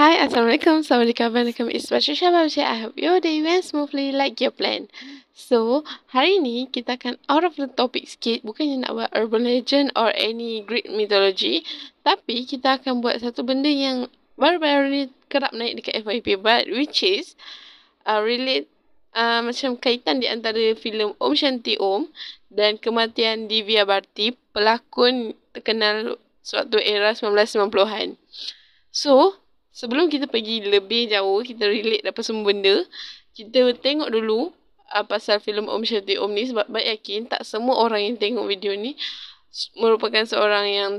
Hi, Assalamualaikum. Selamat datang kembali ke It's Patricia Syabab. I hope your day went smoothly like your plan. So, hari ini kita akan out of the topic sedikit. Bukannya nak buat urban legend or any Greek mythology. Tapi, kita akan buat satu benda yang baru-baru ni kerap naik di FYP. But, which is uh, relate uh, macam kaitan di antara filem Om Shanti Om dan kematian Divya Bharti, pelakon terkenal suatu era 1990-an. So, sebelum kita pergi lebih jauh, kita relate apa semua benda, kita tengok dulu uh, pasal filem Om Shanti Om ni sebab saya yakin tak semua orang yang tengok video ni merupakan seorang yang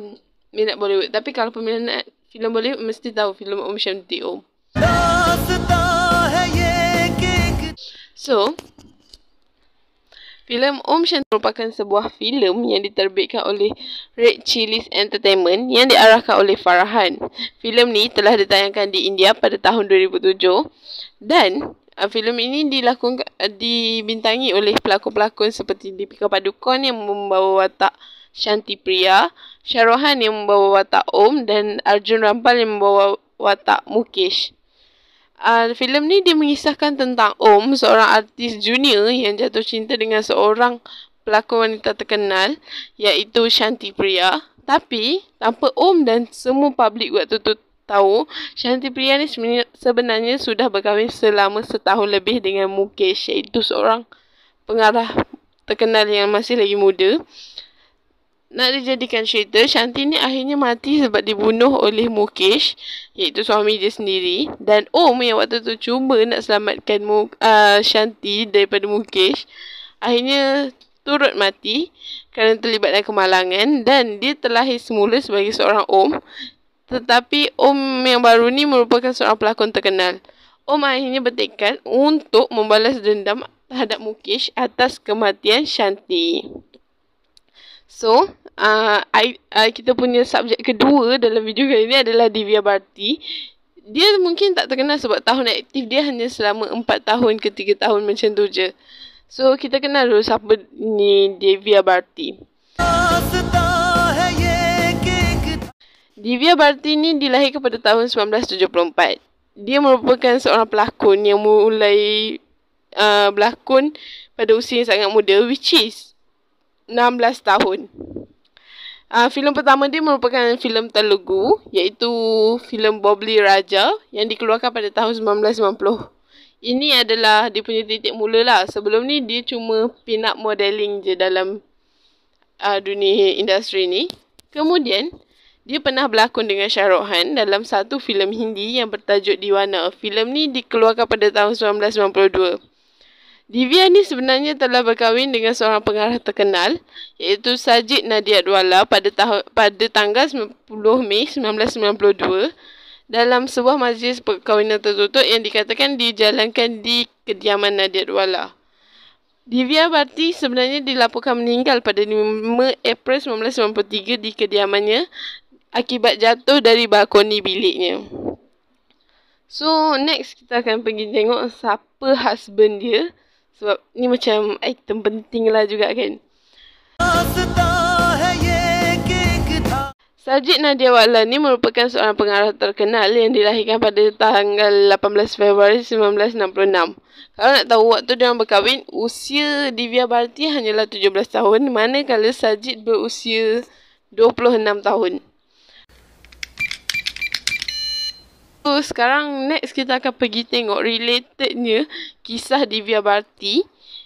minat Bollywood. Tapi kalau peminat filem Bollywood mesti tahu filem Om Shanti Om. So, Filem Om Shanti merupakan sebuah filem yang diterbitkan oleh Red Chillies Entertainment yang diarahkan oleh Farhan. Filem ni telah ditayangkan di India pada tahun 2007 dan uh, filem ini dilakonkan uh, dibintangi oleh pelakon-pelakon seperti Deepika Padukone yang membawa watak Shanti Priya, Syarohan yang membawa watak Om dan Arjun Rampal yang membawa watak Mukesh uh, filem ni dia mengisahkan tentang Om, seorang artis junior yang jatuh cinta dengan seorang pelakon wanita terkenal iaitu Shanti Priya. Tapi tanpa Om dan semua publik waktu tu tahu, Shanti Priya ni sebenarnya sudah berkahwin selama setahun lebih dengan Mukesh iaitu seorang pengarah terkenal yang masih lagi muda nak dijadikan cerita, Shanti ni akhirnya mati sebab dibunuh oleh Mukesh, iaitu suami dia sendiri. Dan Om oh, yang waktu tu cuba nak selamatkan uh, Shanti daripada Mukesh, akhirnya turut mati kerana terlibat dalam kemalangan dan dia terlahir semula sebagai seorang Om. Tetapi Om yang baru ni merupakan seorang pelakon terkenal. Om akhirnya bertekad untuk membalas dendam terhadap Mukesh atas kematian Shanti. So, uh, I, uh, kita punya subjek kedua dalam video kali ni adalah Divya Bharti. Dia mungkin tak terkenal sebab tahun aktif dia hanya selama 4 tahun ke 3 tahun macam tu je. So, kita kenal dulu siapa ni Divya Bharti. Divya Bharti ni dilahirkan pada tahun 1974. Dia merupakan seorang pelakon yang mulai uh, berlakon pada usia yang sangat muda, which is 16 tahun. Uh, filem pertama dia merupakan filem Telugu iaitu filem Bobli Raja yang dikeluarkan pada tahun 1990. Ini adalah dia punya titik mula lah. Sebelum ni dia cuma pinak modeling je dalam uh, dunia industri ni. Kemudian dia pernah berlakon dengan Shah Rukh Khan dalam satu filem Hindi yang bertajuk Diwana. Filem ni dikeluarkan pada tahun 1992. Divya ni sebenarnya telah berkahwin dengan seorang pengarah terkenal iaitu Sajid Nadia Dwala pada tahun pada tanggal 90 Mei 1992 dalam sebuah majlis perkahwinan tertutup yang dikatakan dijalankan di kediaman Nadia Dwala. Divya Bharti sebenarnya dilaporkan meninggal pada 5 April 1993 di kediamannya akibat jatuh dari balkoni biliknya. So next kita akan pergi tengok siapa husband dia. Sebab ni macam eh, item penting lah juga kan. Sajid Nadia Wala ni merupakan seorang pengarah terkenal yang dilahirkan pada tanggal 18 Februari 1966. Kalau nak tahu waktu dia berkahwin, usia Divya Bharti hanyalah 17 tahun, manakala Sajid berusia 26 tahun. So sekarang next kita akan pergi tengok relatednya kisah Divya Bharti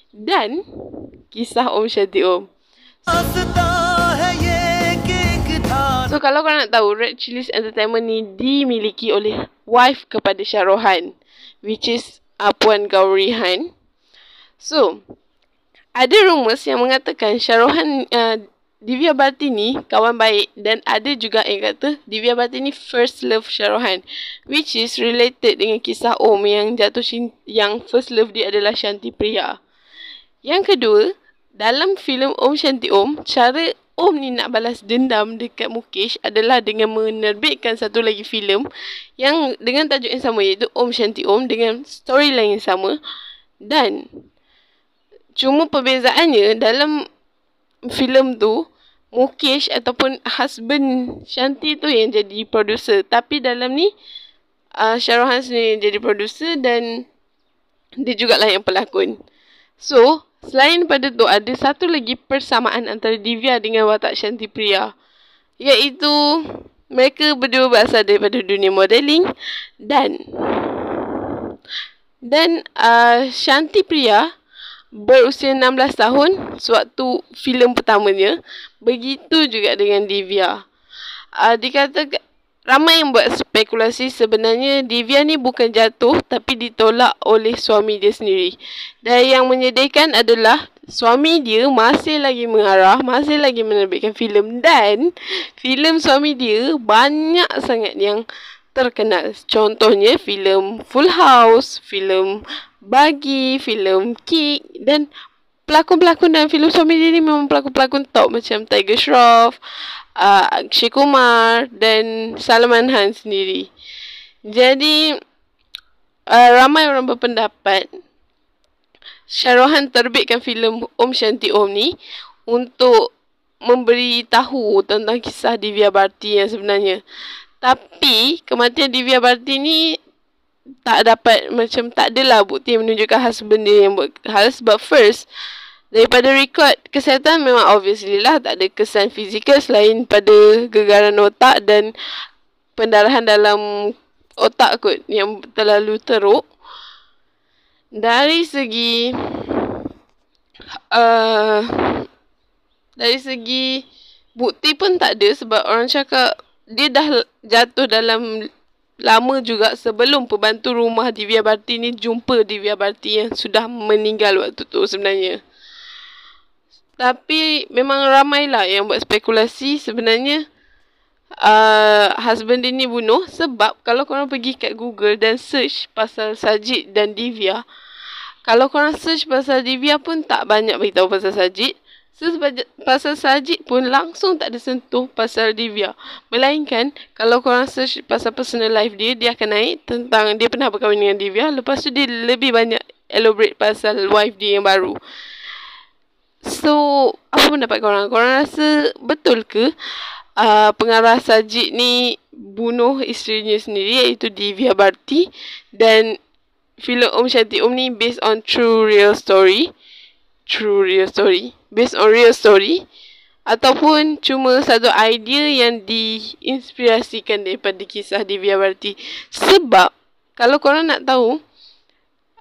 dan kisah Om Shadi Om. So kalau korang nak tahu, Red Chillies Entertainment ni dimiliki oleh wife kepada Syarohan which is uh, Puan Gauri Han. So, ada rumus yang mengatakan Syarohan uh, Divya Bhatti ni kawan baik dan ada juga yang kata Divya Bhatti ni first love Syarohan which is related dengan kisah Om yang jatuh cinta, yang first love dia adalah Shanti Priya. Yang kedua, dalam filem Om Shanti Om, cara Om ni nak balas dendam dekat Mukesh adalah dengan menerbitkan satu lagi filem yang dengan tajuk yang sama iaitu Om Shanti Om dengan storyline yang sama dan cuma perbezaannya dalam filem tu Mukesh ataupun husband Shanti tu yang jadi producer tapi dalam ni uh, Syarohan sendiri yang jadi producer dan dia jugalah yang pelakon so selain pada tu ada satu lagi persamaan antara Divya dengan watak Shanti Priya iaitu mereka berdua berasal daripada dunia modeling dan dan uh, Shanti Priya berusia 16 tahun sewaktu filem pertamanya begitu juga dengan Divya uh, dikatakan ramai yang buat spekulasi sebenarnya Divya ni bukan jatuh tapi ditolak oleh suami dia sendiri dan yang menyedihkan adalah suami dia masih lagi mengarah masih lagi menerbitkan filem dan filem suami dia banyak sangat yang terkenal. Contohnya filem Full House, filem Bagi, filem Kick dan pelakon-pelakon dalam filem suami dia ni memang pelakon-pelakon top macam Tiger Shroff, uh, Akshay Kumar dan Salman Khan sendiri. Jadi uh, ramai orang berpendapat Syarohan terbitkan filem Om Shanti Om ni untuk memberi tahu tentang kisah Divya Bharti yang sebenarnya. Tapi kematian Divya Bharti ni tak dapat macam tak adalah bukti yang menunjukkan hal benda yang buat hal sebab first daripada rekod kesihatan memang obviously lah tak ada kesan fizikal selain pada gegaran otak dan pendarahan dalam otak kot yang terlalu teruk dari segi uh, dari segi bukti pun tak ada sebab orang cakap dia dah jatuh dalam lama juga sebelum pembantu rumah Divya Bharti ni jumpa Divya Bharti yang sudah meninggal waktu tu sebenarnya. Tapi memang ramailah yang buat spekulasi sebenarnya uh, husband dia ni bunuh sebab kalau korang pergi kat Google dan search pasal Sajid dan Divya, kalau korang search pasal Divya pun tak banyak beritahu pasal Sajid. So, pasal Sajid pun langsung tak ada sentuh pasal Divya. Melainkan, kalau korang search pasal personal life dia, dia akan naik tentang dia pernah berkahwin dengan Divya. Lepas tu, dia lebih banyak elaborate pasal wife dia yang baru. So, apa pendapat korang? Korang rasa betul ke uh, pengarah Sajid ni bunuh isterinya sendiri iaitu Divya Bharti dan filem Om Shanti Om ni based on true real story? true real story based on real story ataupun cuma satu idea yang diinspirasikan daripada kisah Divya Bharati sebab kalau korang nak tahu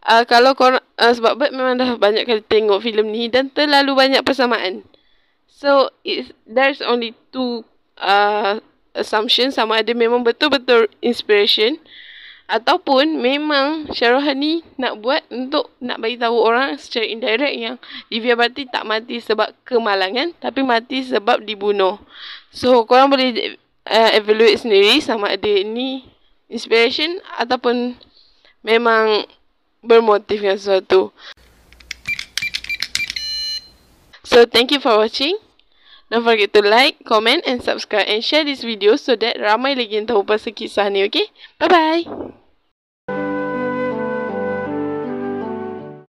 uh, kalau korang uh, sebab Bert memang dah banyak kali tengok filem ni dan terlalu banyak persamaan so it's, there's only two uh, assumption sama ada memang betul-betul inspiration ataupun memang Syarohan ni nak buat untuk nak bagi tahu orang secara indirect yang Livia Barty tak mati sebab kemalangan tapi mati sebab dibunuh. So korang boleh uh, evaluate sendiri sama ada ini inspiration ataupun memang bermotifkan sesuatu. So thank you for watching. Don't forget to like, comment and subscribe and share this video so that ramai lagi yang tahu pasal kisah ni, okay? Bye-bye!